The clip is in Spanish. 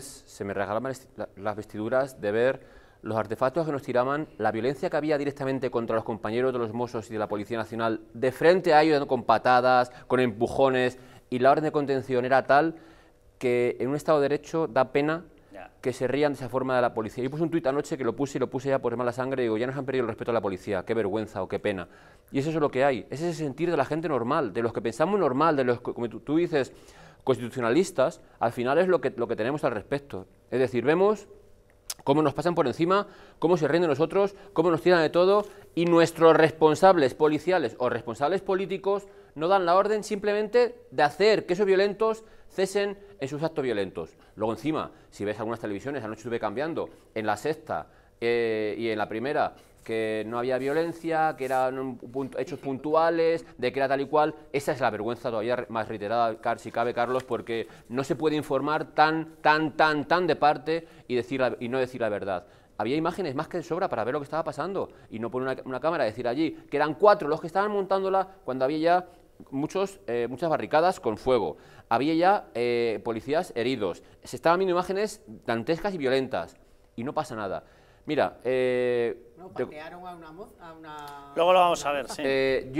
se me regalaban las vestiduras de ver los artefactos que nos tiraban, la violencia que había directamente contra los compañeros de los Mossos y de la Policía Nacional, de frente a ellos, con patadas, con empujones, y la orden de contención era tal que en un Estado de Derecho da pena que se rían de esa forma de la policía. y puse un tuit anoche que lo puse y lo puse ya por mala sangre y digo, ya nos han perdido el respeto a la policía, qué vergüenza o qué pena. Y eso es lo que hay, es ese sentir de la gente normal, de los que pensamos normal, de los que, como tú dices, constitucionalistas, al final es lo que, lo que tenemos al respecto. Es decir, vemos cómo nos pasan por encima, cómo se rinden nosotros, cómo nos tiran de todo y nuestros responsables policiales o responsables políticos no dan la orden simplemente de hacer que esos violentos cesen en sus actos violentos. Luego encima, si ves algunas televisiones, anoche estuve cambiando, en la sexta eh, y en la primera que no había violencia, que eran hechos puntuales, de que era tal y cual. Esa es la vergüenza todavía más reiterada, si cabe, Carlos, porque no se puede informar tan, tan, tan, tan de parte y, decir y no decir la verdad. Había imágenes más que de sobra para ver lo que estaba pasando y no poner una, cámara a decir allí que eran cuatro los que estaban montándola cuando había ya muchos, eh, muchas barricadas con fuego. Había ya eh, policías heridos. Se estaban viendo imágenes dantescas y violentas y no pasa nada. Mira, eh, no, patearon a una, a una... Luego lo vamos a ver, sí. Eh, yo